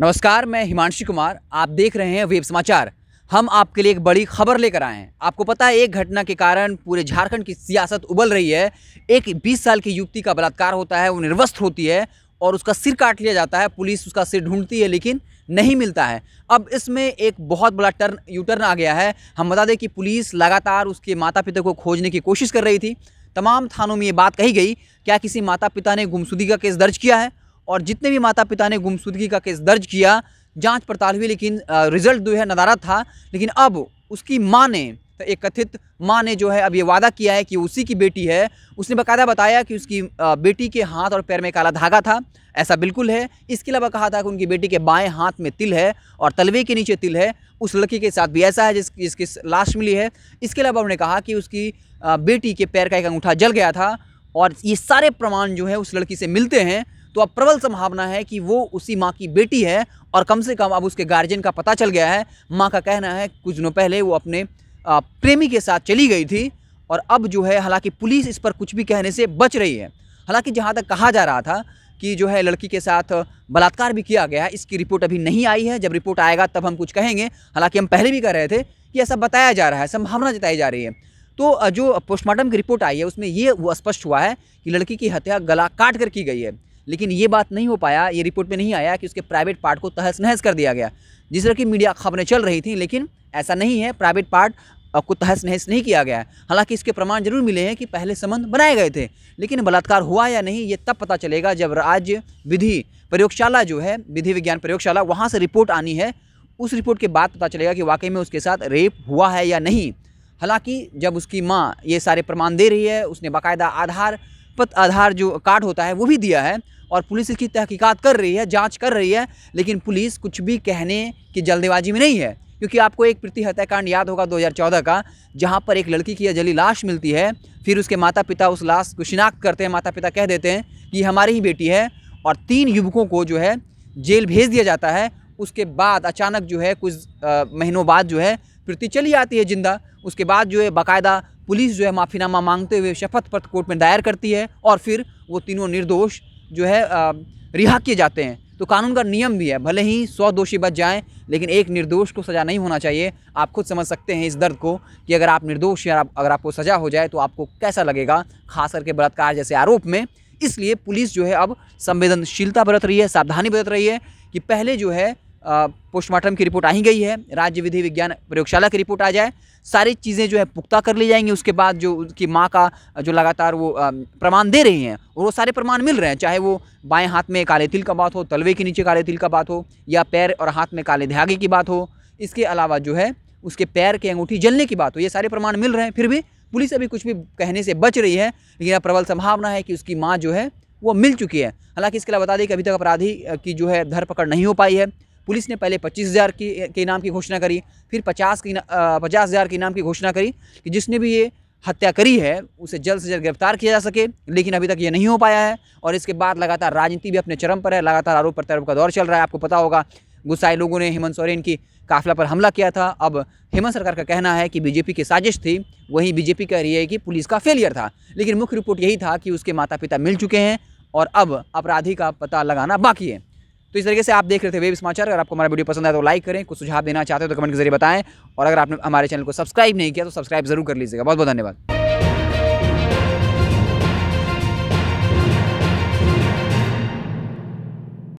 नमस्कार मैं हिमांशु कुमार आप देख रहे हैं वेब समाचार हम आपके लिए एक बड़ी खबर लेकर आए हैं आपको पता है एक घटना के कारण पूरे झारखंड की सियासत उबल रही है एक 20 साल की युवती का बलात्कार होता है वो निर्वस्त्र होती है और उसका सिर काट लिया जाता है पुलिस उसका सिर ढूंढती है लेकिन नहीं मिलता है अब इसमें एक बहुत बड़ा टर्न यू टर्न आ गया है हम बता दें कि पुलिस लगातार उसके माता पिता को खोजने की कोशिश कर रही थी तमाम थानों में ये बात कही गई क्या किसी माता पिता ने गुमसुदी का केस दर्ज किया है और जितने भी माता पिता ने गुमशुदगी का केस दर्ज किया जांच पड़ताल हुई लेकिन रिज़ल्ट जो है नदारा था लेकिन अब उसकी माँ ने तो एक कथित माँ ने जो है अब ये वादा किया है कि उसी की बेटी है उसने बकायदा बताया कि उसकी बेटी के हाथ और पैर में काला धागा था ऐसा बिल्कुल है इसके अलावा कहा था कि उनकी बेटी के बाएं हाथ में तिल है और तलवे के नीचे तिल है उस लड़की के साथ भी ऐसा है जिस जिसकी लाश मिली है इसके अलावा उन्होंने कहा कि उसकी बेटी के पैर का एक अंगूठा जल गया था और ये सारे प्रमाण जो है उस लड़की से मिलते हैं तो अब प्रबल संभावना है कि वो उसी माँ की बेटी है और कम से कम अब उसके गार्जियन का पता चल गया है माँ का कहना है कुछ दिनों पहले वो अपने प्रेमी के साथ चली गई थी और अब जो है हालांकि पुलिस इस पर कुछ भी कहने से बच रही है हालांकि जहाँ तक कहा जा रहा था कि जो है लड़की के साथ बलात्कार भी किया गया है इसकी रिपोर्ट अभी नहीं आई है जब रिपोर्ट आएगा तब हम कुछ कहेंगे हालांकि हम पहले भी कह रहे थे कि ऐसा बताया जा रहा है संभावना जताई जा रही है तो जो पोस्टमार्टम की रिपोर्ट आई है उसमें ये वो स्पष्ट हुआ है कि लड़की की हत्या गला काट कर की गई है लेकिन ये बात नहीं हो पाया ये रिपोर्ट में नहीं आया कि उसके प्राइवेट पार्ट को तहस नहस कर दिया गया जिस तरह की मीडिया खबरें चल रही थी लेकिन ऐसा नहीं है प्राइवेट पार्ट को तहस नहस नहीं किया गया है हालांकि इसके प्रमाण जरूर मिले हैं कि पहले संबंध बनाए गए थे लेकिन बलात्कार हुआ या नहीं ये तब पता चलेगा जब राज्य विधि प्रयोगशाला जो है विधि विज्ञान प्रयोगशाला वहाँ से रिपोर्ट आनी है उस रिपोर्ट के बाद पता चलेगा कि वाकई में उसके साथ रेप हुआ है या नहीं हालांकि जब उसकी माँ ये सारे प्रमाण दे रही है उसने बाकायदा आधार शतपथ आधार जो कार्ड होता है वो भी दिया है और पुलिस इसकी तहकीकात कर रही है जांच कर रही है लेकिन पुलिस कुछ भी कहने की जल्दबाजी में नहीं है क्योंकि आपको एक प्रति हत्याकांड याद होगा 2014 का जहाँ पर एक लड़की की जली लाश मिलती है फिर उसके माता पिता उस लाश को शिनाख्त करते हैं माता पिता कह देते हैं कि हमारी ही बेटी है और तीन युवकों को जो है जेल भेज दिया जाता है उसके बाद अचानक जो है कुछ महीनों बाद जो है प्रति चली आती है जिंदा उसके बाद जो है बाकायदा पुलिस जो है माफ़ीनामा मांगते हुए शपथ पत्र कोर्ट में दायर करती है और फिर वो तीनों निर्दोष जो है रिहा किए जाते हैं तो कानून का नियम भी है भले ही सौ दोषी बच जाएं लेकिन एक निर्दोष को सज़ा नहीं होना चाहिए आप खुद समझ सकते हैं इस दर्द को कि अगर आप निर्दोष या आप, अगर आपको सज़ा हो जाए तो आपको कैसा लगेगा खास करके बलात्कार जैसे आरोप में इसलिए पुलिस जो है अब संवेदनशीलता बरत रही है सावधानी बरत रही है कि पहले जो है पोस्टमार्टम की रिपोर्ट आई गई है राज्य विधि विज्ञान प्रयोगशाला की रिपोर्ट आ जाए सारी चीज़ें जो है पुख्ता कर ली जाएंगी उसके बाद जो उसकी माँ का जो लगातार वो प्रमाण दे रही हैं और वो सारे प्रमाण मिल रहे हैं चाहे वो बाएं हाथ में काले तिल का बात हो तलवे के नीचे काले तिल का बात हो या पैर और हाथ में काले धागे की बात हो इसके अलावा जो है उसके पैर के अंगूठी जलने की बात हो ये सारे प्रमाण मिल रहे हैं फिर भी पुलिस अभी कुछ भी कहने से बच रही है लेकिन अब प्रबल संभावना है कि उसकी माँ जो है वो मिल चुकी है हालांकि इसके अलावा बता दें कि अभी तक अपराधी की जो है धरपकड़ नहीं हो पाई है पुलिस ने पहले पच्चीस हज़ार की के इनाम की घोषणा करी फिर पचास की पचास हज़ार के इनाम की घोषणा करी कि जिसने भी ये हत्या करी है उसे जल्द से जल्द गिरफ्तार किया जा सके लेकिन अभी तक ये नहीं हो पाया है और इसके बाद लगातार राजनीति भी अपने चरम पर है लगातार आरोप प्रत्यारोप का दौर चल रहा है आपको पता होगा गुस्साए लोगों ने हेमंत सोरेन की काफिला पर हमला किया था अब हेमंत सरकार का कहना है कि बीजेपी की साजिश थी वहीं बीजेपी कह रही है कि पुलिस का फेलियर था लेकिन मुख्य रिपोर्ट यही था कि उसके माता पिता मिल चुके हैं और अब अपराधी का पता लगाना बाकी है तो इस तरीके से आप देख रहे थे वेब समाचार अगर आपको हमारा वीडियो पसंद आया तो लाइक करें कुछ सुझाव देना चाहते हो तो कमेंट के जरिए बताएं और अगर आपने हमारे चैनल को सब्सक्राइब नहीं किया तो सब्सक्राइब जरूर कर लीजिएगा बहुत बहुत धन्यवाद